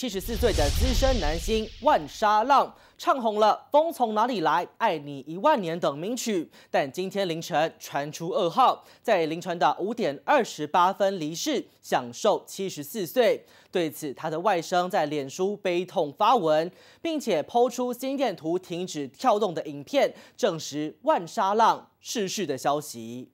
七十四岁的资深男星万沙浪唱红了《风从哪里来》《爱你一万年》等名曲，但今天凌晨传出噩耗，在凌晨的五点二十八分离世，享受七十四岁。对此，他的外甥在脸书悲痛发文，并且抛出心电图停止跳动的影片，证实万沙浪逝世的消息。